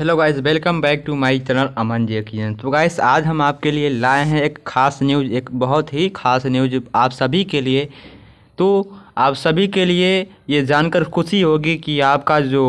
hello guys welcome back to my channel Aman J kitchen तो guys आज हम आपके लिए लाए हैं एक खास न्यूज़ एक बहुत ही खास न्यूज़ आप सभी के लिए तो आप सभी के लिए ये जानकर खुशी होगी कि आपका जो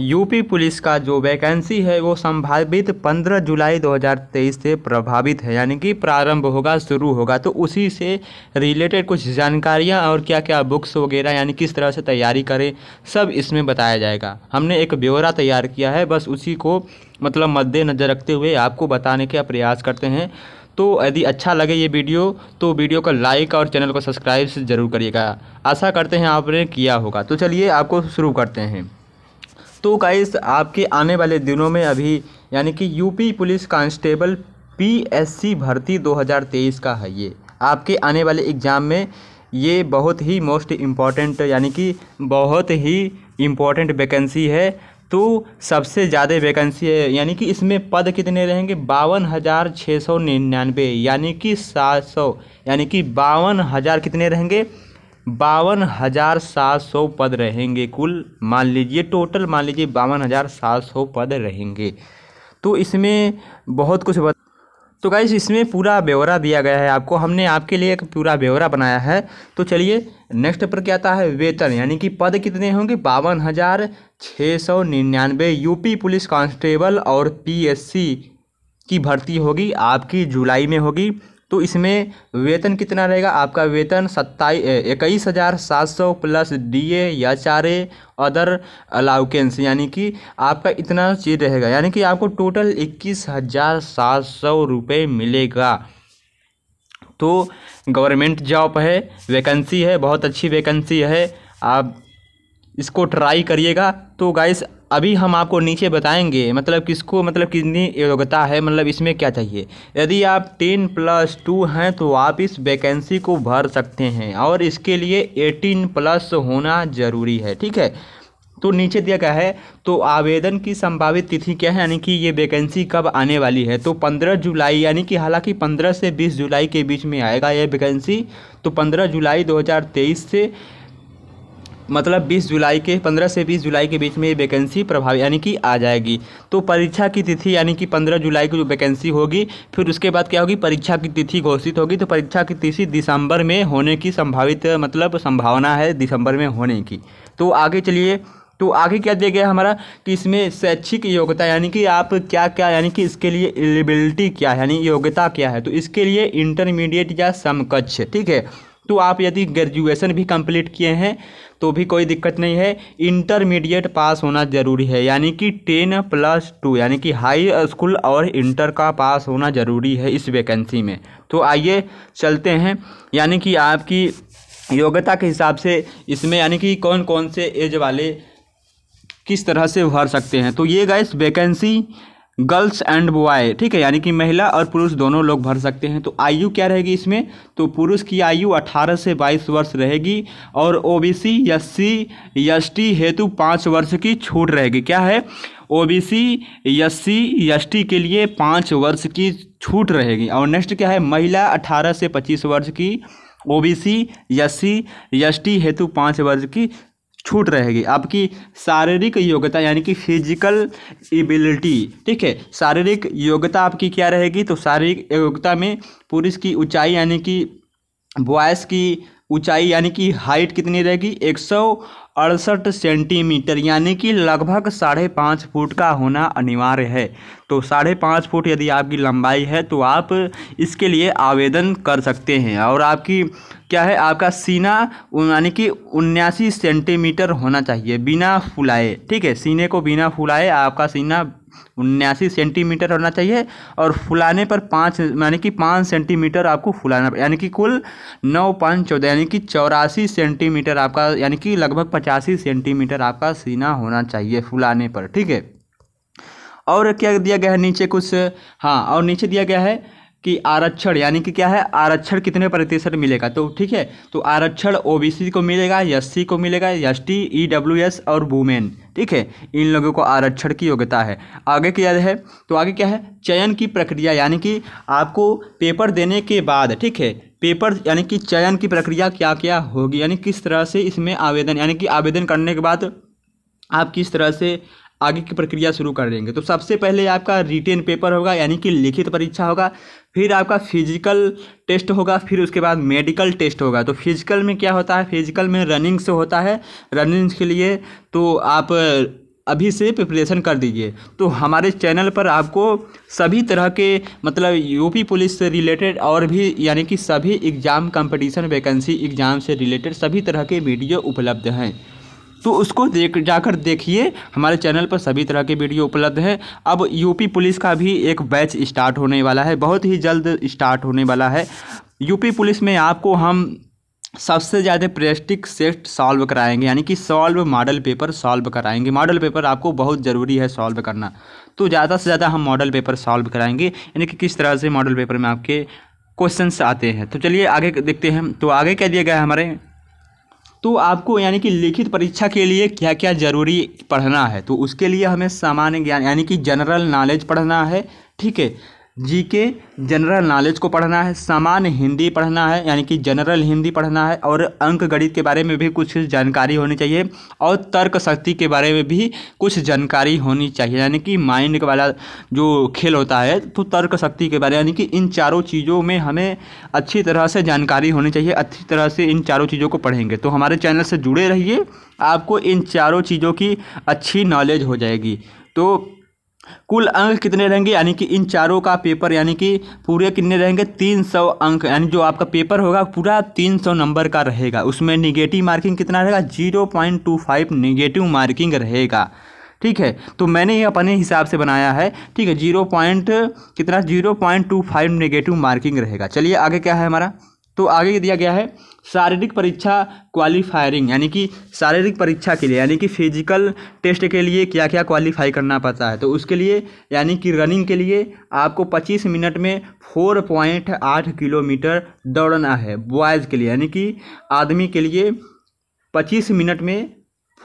यूपी पुलिस का जो वैकेंसी है वो संभावित 15 जुलाई 2023 से प्रभावित है यानी कि प्रारंभ होगा शुरू होगा तो उसी से रिलेटेड कुछ जानकारियाँ और क्या क्या बुक्स वगैरह यानी किस तरह से तैयारी करें सब इसमें बताया जाएगा हमने एक ब्यौरा तैयार किया है बस उसी को मतलब मद्देनज़र रखते हुए आपको बताने का प्रयास करते हैं तो यदि अच्छा लगे ये वीडियो तो वीडियो को लाइक और चैनल को सब्सक्राइब जरूर करिएगा आशा करते हैं आपने किया होगा तो चलिए आपको शुरू करते हैं तो गाइस आपके आने वाले दिनों में अभी यानी कि यूपी पुलिस कांस्टेबल पीएससी भर्ती 2023 का है ये आपके आने वाले एग्ज़ाम में ये बहुत ही मोस्ट इम्पॉर्टेंट यानी कि बहुत ही इम्पॉर्टेंट वैकेंसी है तो सबसे ज़्यादा वैकेंसी है यानी कि इसमें पद कितने रहेंगे बावन हज़ार छः सौ निन्यानवे यानी कि सात सौ यानी कि बावन हज़ार कितने रहेंगे बावन हज़ार सात सौ पद रहेंगे कुल मान लीजिए टोटल मान लीजिए बावन हज़ार सात सौ पद रहेंगे तो इसमें बहुत कुछ बत... तो गाइस इसमें पूरा ब्यौरा दिया गया है आपको हमने आपके लिए एक पूरा ब्यौरा बनाया है तो चलिए नेक्स्ट पर क्या आता है वेतन यानी कि पद कितने होंगे बावन हज़ार छः सौ निन्यानवे यूपी पुलिस कांस्टेबल और पीएससी की भर्ती होगी आपकी जुलाई में होगी तो इसमें वेतन कितना रहेगा आपका वेतन सत्ताई इक्कीस हज़ार सात सौ प्लस डी ए या चार ए अदर अलाउकेंस यानी कि आपका इतना चीज रहेगा यानी कि आपको टोटल इक्कीस हज़ार सात सौ रुपये मिलेगा तो गवर्नमेंट जॉब है वैकेंसी है बहुत अच्छी वैकेंसी है आप इसको ट्राई करिएगा तो गाइस अभी हम आपको नीचे बताएंगे मतलब किसको मतलब कितनी योग्यता है मतलब इसमें क्या चाहिए यदि आप टेन प्लस टू हैं तो आप इस वैकेंसी को भर सकते हैं और इसके लिए एटीन प्लस होना ज़रूरी है ठीक है तो नीचे दिया गया है तो आवेदन की संभावित तिथि क्या है यानी कि ये वैकेंसी कब आने वाली है तो 15 जुलाई यानी कि हालांकि 15 से 20 जुलाई के बीच में आएगा ये वैकेंसी तो 15 जुलाई 2023 से मतलब 20 जुलाई के 15 से 20 जुलाई के बीच में ये वैकेंसी प्रभावी यानी कि आ जाएगी तो परीक्षा की तिथि यानी कि 15 जुलाई को जो वैकेंसी होगी फिर उसके बाद क्या होगी परीक्षा की तिथि घोषित होगी तो परीक्षा की तिथि दिसंबर में होने की संभावित मतलब संभावना है दिसंबर में होने की तो आगे चलिए तो आगे क्या दिया गया हमारा कि इसमें शैक्षिक योग्यता यानी कि आप क्या क्या यानी कि इसके लिए एलिबिलिटी क्या है यानी योग्यता क्या है तो इसके लिए इंटरमीडिएट या समकक्ष ठीक है तो आप यदि ग्रेजुएशन भी कंप्लीट किए हैं तो भी कोई दिक्कत नहीं है इंटरमीडिएट पास होना ज़रूरी है यानी कि टेन प्लस टू यानी कि हाई स्कूल और इंटर का पास होना ज़रूरी है इस वैकेंसी में तो आइए चलते हैं यानी कि आपकी योग्यता के हिसाब से इसमें यानी कि कौन कौन से एज वाले किस तरह से भर सकते हैं तो ये guys vacancy girls and boy ठीक है यानी कि महिला और पुरुष दोनों लोग भर सकते हैं तो आयु क्या रहेगी इसमें तो पुरुष की आयु 18 से 22 वर्ष रहेगी और ओबीसी एस टी हेतु पाँच वर्ष की छूट रहेगी क्या है ओबीसी एस टी के लिए पाँच वर्ष की छूट रहेगी और नेक्स्ट क्या है महिला अठारह से पच्चीस वर्ष की ओबीसी एस टी हेतु पाँच वर्ष की छूट रहेगी आपकी शारीरिक योग्यता यानी कि फिजिकल एबिलिटी ठीक है शारीरिक योग्यता आपकी क्या रहेगी तो शारीरिक योग्यता में पुरुष की ऊंचाई यानी कि बॉयस की ऊंचाई यानी कि हाइट कितनी रहेगी एक सौ अड़सठ सेंटीमीटर यानी कि लगभग साढ़े पाँच फुट का होना अनिवार्य है तो साढ़े पाँच फुट यदि आपकी लंबाई है तो आप इसके लिए आवेदन कर सकते हैं और आपकी क्या है आपका सीना यानी कि उन्यासी सेंटीमीटर होना चाहिए बिना फुलाए ठीक है सीने को बिना फुलाए आपका सीना उन्यासी सेंटीमीटर होना चाहिए और फुलाने पर पाँच यानी कि पाँच सेंटीमीटर आपको फुलाना यानी कि कुल नौ पाँच चौदह यानी कि चौरासी सेंटीमीटर आपका यानी कि लगभग पचासी सेंटीमीटर आपका सीना होना चाहिए फुलाने पर ठीक है और क्या दिया गया है नीचे कुछ हाँ और नीचे दिया गया है कि आरक्षण यानी कि क्या है आरक्षण कितने प्रतिशत मिलेगा तो ठीक है तो आरक्षण ओबीसी को मिलेगा एस को मिलेगा S T E W S और वुमेन ठीक है इन लोगों को आरक्षण की योग्यता है आगे क्या है तो आगे क्या है चयन की प्रक्रिया यानी कि आपको पेपर देने के बाद ठीक है पेपर यानी कि चयन की प्रक्रिया क्या क्या होगी यानी किस तरह से इसमें आवेदन यानी कि आवेदन करने के बाद आप किस तरह से आगे की प्रक्रिया शुरू कर देंगे तो सबसे पहले आपका रिटेन पेपर होगा यानी कि लिखित परीक्षा होगा फिर आपका फिजिकल टेस्ट होगा फिर उसके बाद मेडिकल टेस्ट होगा तो फिजिकल में क्या होता है फिजिकल में रनिंग से होता है रनिंग के लिए तो आप अभी से प्रिपरेशन कर दीजिए तो हमारे चैनल पर आपको सभी तरह के मतलब यूपी पुलिस से रिलेटेड और भी यानी कि सभी एग्ज़ाम कंपटीशन वैकेंसी एग्ज़ाम से रिलेटेड सभी तरह के वीडियो उपलब्ध हैं तो उसको देख जाकर देखिए हमारे चैनल पर सभी तरह के वीडियो उपलब्ध हैं अब यूपी पुलिस का भी एक बैच स्टार्ट होने वाला है बहुत ही जल्द स्टार्ट होने वाला है यूपी पुलिस में आपको हम सबसे ज़्यादा प्रेस्टिक सेट सॉल्व कराएंगे यानी कि सॉल्व मॉडल पेपर सॉल्व कराएंगे मॉडल पेपर आपको बहुत ज़रूरी है सॉल्व करना तो ज़्यादा से ज़्यादा हम मॉडल पेपर सॉल्व कराएंगे यानी कि किस तरह से मॉडल पेपर में आपके क्वेश्चंस आते हैं तो चलिए आगे देखते हैं तो आगे क्या दिया गया है हमारे तो आपको यानी कि लिखित परीक्षा के लिए क्या क्या ज़रूरी पढ़ना है तो उसके लिए हमें सामान्य ज्ञान यानी कि जनरल नॉलेज पढ़ना है ठीक है जीके जनरल नॉलेज को पढ़ना है सामान्य हिंदी पढ़ना है यानी कि जनरल हिंदी पढ़ना है और अंक गणित के बारे में भी कुछ जानकारी होनी चाहिए और तर्क शक्ति के बारे में भी कुछ जानकारी होनी चाहिए यानी कि माइंड वाला जो खेल होता है तो तर्क शक्ति के बारे यानी कि इन चारों चीज़ों में हमें अच्छी तरह से जानकारी होनी चाहिए अच्छी तरह से इन चारों चीज़ों को पढ़ेंगे तो हमारे चैनल से जुड़े रहिए आपको इन चारों चीज़ों की अच्छी नॉलेज हो जाएगी तो कुल अंक कितने रहेंगे यानी कि इन चारों का पेपर यानी कि पूरे कितने रहेंगे तीन सौ अंक यानी जो आपका पेपर होगा पूरा तीन सौ नंबर का रहेगा उसमें निगेटिव मार्किंग कितना रहेगा zero point two five negative marking रहेगा ठीक है तो मैंने ये अपने हिसाब से बनाया है ठीक है जीरो पॉइंट कितना zero point two five negative marking रहेगा चलिए आगे क्या है हमारा तो आगे ये दिया गया है शारीरिक परीक्षा क्वालिफायरिंग यानी कि शारीरिक परीक्षा के लिए यानी कि फिजिकल टेस्ट के लिए क्या क्या क्वालिफाई करना पड़ता है तो उसके लिए यानी कि रनिंग के लिए आपको 25 मिनट में 4.8 किलोमीटर दौड़ना है बॉयज़ के लिए यानी कि आदमी के लिए 25 मिनट में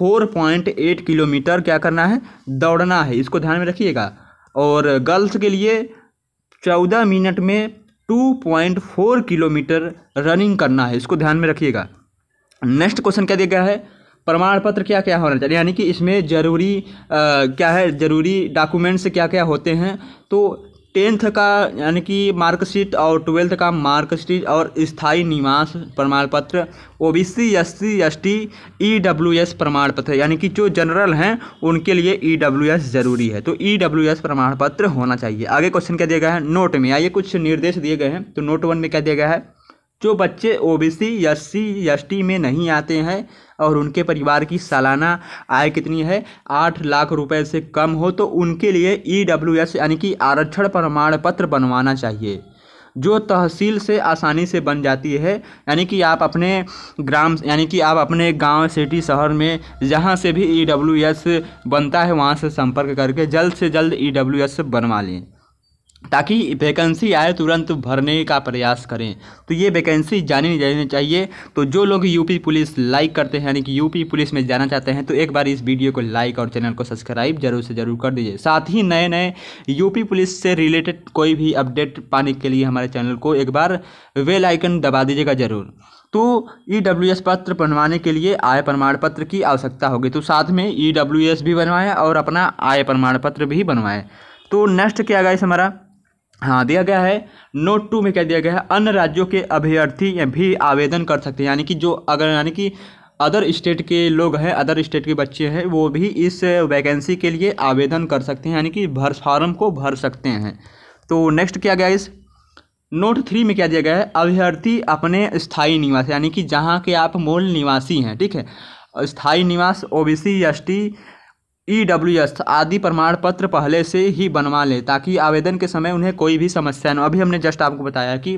4.8 किलोमीटर क्या करना है दौड़ना है इसको ध्यान में रखिएगा और गर्ल्स के लिए चौदह मिनट में 2.4 किलोमीटर रनिंग करना है इसको ध्यान में रखिएगा नेक्स्ट क्वेश्चन क्या दिया गया है प्रमाण पत्र क्या क्या होना चाहिए यानी कि इसमें ज़रूरी क्या है ज़रूरी डॉक्यूमेंट्स क्या क्या होते हैं तो टेंथ का यानी कि मार्कशीट और ट्वेल्थ का मार्कशीट और स्थायी निवास प्रमाण पत्र O B C S C S T E e W S प्रमाण पत्र यानी कि जो जनरल हैं उनके लिए ई डब्ल्यू एस जरूरी है तो ई e डब्ल्यू एस प्रमाण पत्र होना चाहिए आगे क्वेश्चन क्या दिया गया है नोट में आइए कुछ निर्देश दिए गए हैं तो नोट वन में क्या दिया गया है जो बच्चे O B C S C S T में नहीं आते हैं और उनके परिवार की सालाना आय कितनी है आठ लाख रुपए से कम हो तो उनके लिए ई डब्ल्यू एस यानी कि आरक्षण प्रमाण पत्र बनवाना चाहिए जो तहसील से आसानी से बन जाती है यानी कि आप अपने ग्राम यानी कि आप अपने गांव सिटी शहर में जहां से भी ई डब्ल्यू एस बनता है वहां से संपर्क करके जल्द से जल्द ई डब्ल्यू एस बनवा लें ताकि वैकेंसी आए तुरंत भरने का प्रयास करें तो ये वैकेंसी जानी नहीं जानी चाहिए तो जो लोग यूपी पुलिस लाइक करते हैं यानी कि यूपी पुलिस में जाना चाहते हैं तो एक बार इस वीडियो को लाइक और चैनल को सब्सक्राइब जरूर से जरूर कर दीजिए साथ ही नए नए यूपी पुलिस से रिलेटेड कोई भी अपडेट पाने के लिए हमारे चैनल को एक बार वेल आइकन दबा दीजिएगा ज़रूर तो ई e पत्र बनवाने के लिए आय प्रमाण पत्र की आवश्यकता होगी तो साथ में ई e भी बनवाएँ और अपना आय प्रमाण पत्र भी बनवाएँ तो नेक्स्ट क्या गाइस इस हमारा हाँ दिया गया है नोट टू में क्या दिया गया है अन्य राज्यों के अभ्यर्थी भी आवेदन कर सकते हैं यानी कि जो अगर यानी कि अदर स्टेट के लोग हैं अदर स्टेट के बच्चे हैं वो भी इस वैकेंसी के लिए आवेदन कर सकते हैं यानी कि भर फॉर्म को भर सकते हैं तो नेक्स्ट क्या गया इस नोट थ्री में क्या दिया गया है अभ्यर्थी अपने स्थायी निवास यानी कि जहाँ के आप मूल निवासी हैं ठीक है स्थायी निवास OBC T E W S आदि प्रमाण पत्र पहले से ही बनवा लें ताकि आवेदन के समय उन्हें कोई भी समस्या न अभी हमने जस्ट आपको बताया कि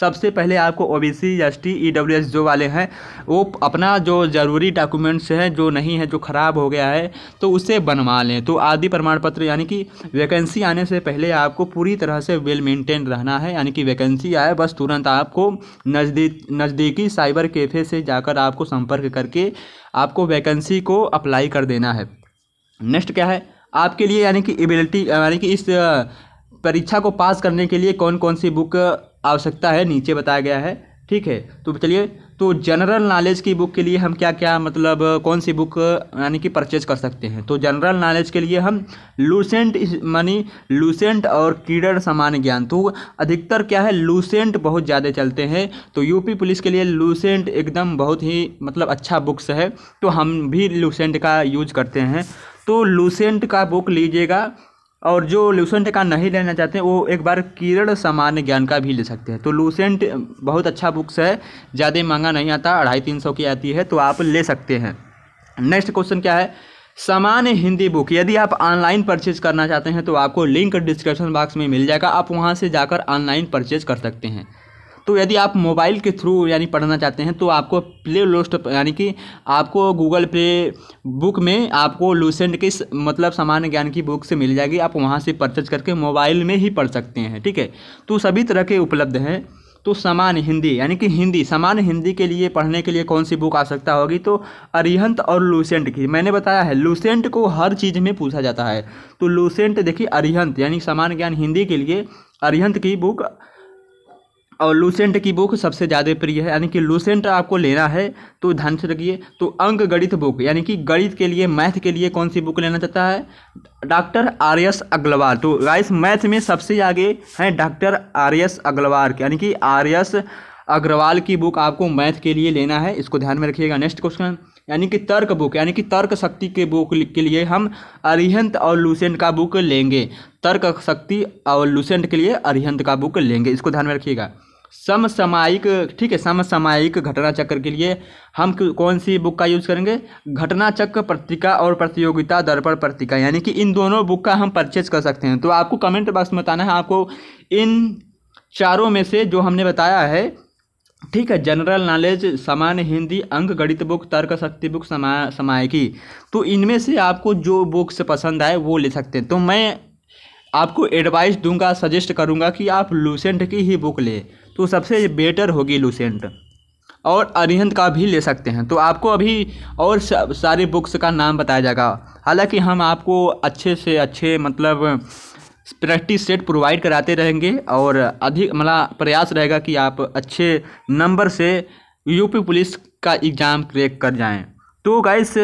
सबसे पहले आपको O B C S T E W S जो वाले हैं वो अपना जो ज़रूरी डॉक्यूमेंट्स हैं जो नहीं है जो ख़राब हो गया है तो उसे बनवा लें तो आदि प्रमाण पत्र यानी कि वैकेंसी आने से पहले आपको पूरी तरह से वेल मेंटेन रहना है यानी कि वैकेंसी आए बस तुरंत आपको नज़दीक नज़दीकी साइबर कैफ़े से जाकर आपको संपर्क करके आपको वैकेंसी को अप्लाई कर देना है नेक्स्ट क्या है आपके लिए यानी कि एबिलिटी यानी कि इस परीक्षा को पास करने के लिए कौन कौन सी बुक आवश्यकता है नीचे बताया गया है ठीक है तो चलिए तो जनरल नॉलेज की बुक के लिए हम क्या क्या मतलब कौन सी बुक यानी कि परचेज कर सकते हैं तो जनरल नॉलेज के लिए हम लूसेंट मनी लूसेंट और कीडर सामान्य ज्ञान तो अधिकतर क्या है लूसेंट बहुत ज़्यादा चलते हैं तो यूपी पुलिस के लिए लूसेंट एकदम बहुत ही मतलब अच्छा बुक्स है तो हम भी लूसेंट का यूज करते हैं तो लूसेंट का बुक लीजिएगा और जो लूसेंट का नहीं लेना चाहते हैं वो एक बार किरण सामान्य ज्ञान का भी ले सकते हैं तो लूसेंट बहुत अच्छा बुक्स है ज़्यादा महंगा नहीं आता अढ़ाई तीन सौ की आती है तो आप ले सकते हैं नेक्स्ट क्वेश्चन क्या है सामान्य हिंदी बुक यदि आप ऑनलाइन परचेज करना चाहते हैं तो आपको लिंक डिस्क्रिप्शन बॉक्स में मिल जाएगा आप वहाँ से जाकर ऑनलाइन परचेज कर सकते हैं तो यदि आप मोबाइल के थ्रू यानी पढ़ना चाहते हैं तो आपको प्ले लोस्ट यानी कि आपको गूगल पे बुक में आपको लूसेंट के मतलब सामान्य ज्ञान की बुक से मिल जाएगी आप वहाँ से परचेज करके मोबाइल में ही पढ़ सकते हैं ठीक है तो सभी तरह के उपलब्ध हैं तो सामान्य हिंदी यानी कि हिंदी सामान्य हिंदी के लिए पढ़ने के लिए कौन सी बुक आवश्यकता होगी तो अरिहंत और लूसेंट की मैंने बताया है लूसेंट को हर चीज़ में पूछा जाता है तो लूसेंट देखिए अरिहंत यानी सामान्य ज्ञान हिंदी के लिए अरिहंत की बुक और लूसेंट की बुक सबसे ज़्यादा प्रिय है यानी कि लूसेंट आपको लेना है तो ध्यान से रखिए तो अंक गणित बुक यानी कि गणित के लिए मैथ के लिए कौन सी बुक लेना चाहता है डॉक्टर आर एस अग्रवाल तो गाइस मैथ में सबसे आगे हैं डॉक्टर आर एस अग्रवाल यानी कि आर एस अग्रवाल की बुक आपको मैथ के लिए लेना है इसको ध्यान में रखिएगा नेक्स्ट क्वेश्चन यानी कि तर्क बुक यानी कि तर्क शक्ति के बुक के लिए हम अरिहंत और लूसेंट का बुक लेंगे तर्क शक्ति और लूसेंट के लिए अरिहंत का बुक लेंगे इसको ध्यान में रखिएगा समसामायिक ठीक है समसामायिक घटना चक्र के लिए हम कौन सी बुक का यूज़ करेंगे घटना चक्र पत्रिका और प्रतियोगिता दर्पण पत्रिका यानी कि इन दोनों बुक का हम परचेज कर सकते हैं तो आपको कमेंट बॉक्स में बताना है आपको इन चारों में से जो हमने बताया है ठीक है जनरल नॉलेज सामान्य हिंदी अंक गणित बुक तर्क शक्ति बुक समा समायिकी तो इनमें से आपको जो बुक्स पसंद आए वो ले सकते हैं तो मैं आपको एडवाइस दूंगा सजेस्ट करूंगा कि आप लूसेंट की ही बुक लें तो सबसे बेटर होगी लूसेंट और अरिहंत का भी ले सकते हैं तो आपको अभी और सारी बुक्स का नाम बताया जाएगा हालांकि हम आपको अच्छे से अच्छे मतलब प्रैक्टिस सेट प्रोवाइड कराते रहेंगे और अधिक मतलब प्रयास रहेगा कि आप अच्छे नंबर से यूपी पुलिस का एग्ज़ाम क्रैक कर जाएं तो गाइस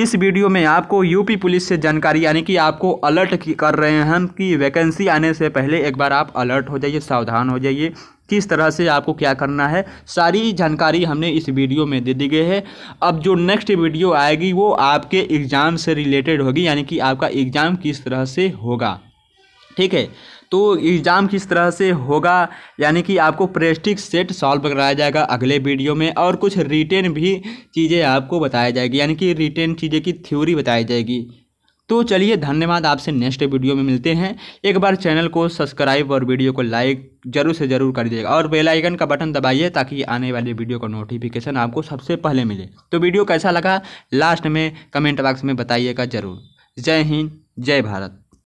इस वीडियो में आपको यूपी पुलिस से जानकारी यानी कि आपको अलर्ट कर रहे हैं कि वैकेंसी आने से पहले एक बार आप अलर्ट हो जाइए सावधान हो जाइए किस तरह से आपको क्या करना है सारी जानकारी हमने इस वीडियो में दे दी गई है अब जो नेक्स्ट वीडियो आएगी वो आपके एग्ज़ाम से रिलेटेड होगी यानी कि आपका एग्ज़ाम किस तरह से होगा ठीक है तो एग्ज़ाम किस तरह से होगा यानी कि आपको प्रेस्टिक सेट सॉल्व कराया जाएगा अगले वीडियो में और कुछ रिटेन भी चीज़ें आपको बताई जाएगी यानी कि रिटेन चीज़ें की थ्योरी बताई जाएगी तो चलिए धन्यवाद आपसे नेक्स्ट वीडियो में मिलते हैं एक बार चैनल को सब्सक्राइब और वीडियो को लाइक जरूर से ज़रूर कर दीजिएगा और बेल आइकन का बटन दबाइए ताकि आने वाले वीडियो का नोटिफिकेशन आपको सबसे पहले मिले तो वीडियो कैसा लगा लास्ट में कमेंट बॉक्स में बताइएगा ज़रूर जय हिंद जय भारत